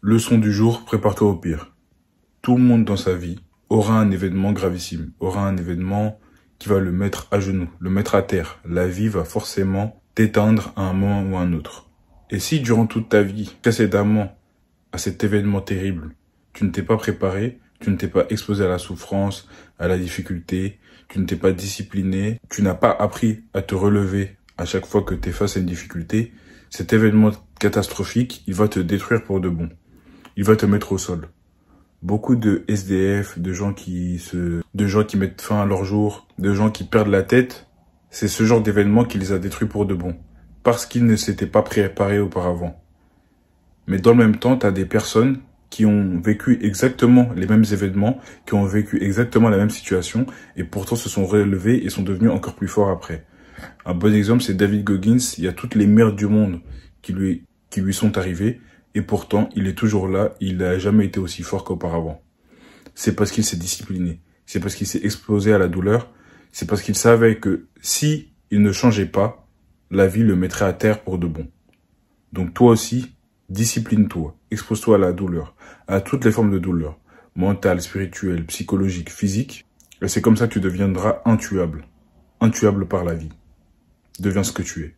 Leçon du jour, prépare-toi au pire. Tout le monde dans sa vie aura un événement gravissime, aura un événement qui va le mettre à genoux, le mettre à terre. La vie va forcément t'éteindre à un moment ou à un autre. Et si durant toute ta vie, précédemment à cet événement terrible, tu ne t'es pas préparé, tu ne t'es pas exposé à la souffrance, à la difficulté, tu ne t'es pas discipliné, tu n'as pas appris à te relever à chaque fois que tu es face à une difficulté, cet événement catastrophique, il va te détruire pour de bon il va te mettre au sol. Beaucoup de SDF, de gens qui se, de gens qui mettent fin à leur jour, de gens qui perdent la tête, c'est ce genre d'événements qui les a détruits pour de bon, parce qu'ils ne s'étaient pas préparés auparavant. Mais dans le même temps, as des personnes qui ont vécu exactement les mêmes événements, qui ont vécu exactement la même situation, et pourtant se sont relevés et sont devenus encore plus forts après. Un bon exemple, c'est David Goggins. Il y a toutes les merdes du monde qui lui, qui lui sont arrivées, et pourtant, il est toujours là, il n'a jamais été aussi fort qu'auparavant. C'est parce qu'il s'est discipliné, c'est parce qu'il s'est exposé à la douleur, c'est parce qu'il savait que si il ne changeait pas, la vie le mettrait à terre pour de bon. Donc toi aussi, discipline-toi, expose-toi à la douleur, à toutes les formes de douleur, mentale, spirituelle, psychologique, physique, et c'est comme ça que tu deviendras intuable, intuable par la vie. Deviens ce que tu es.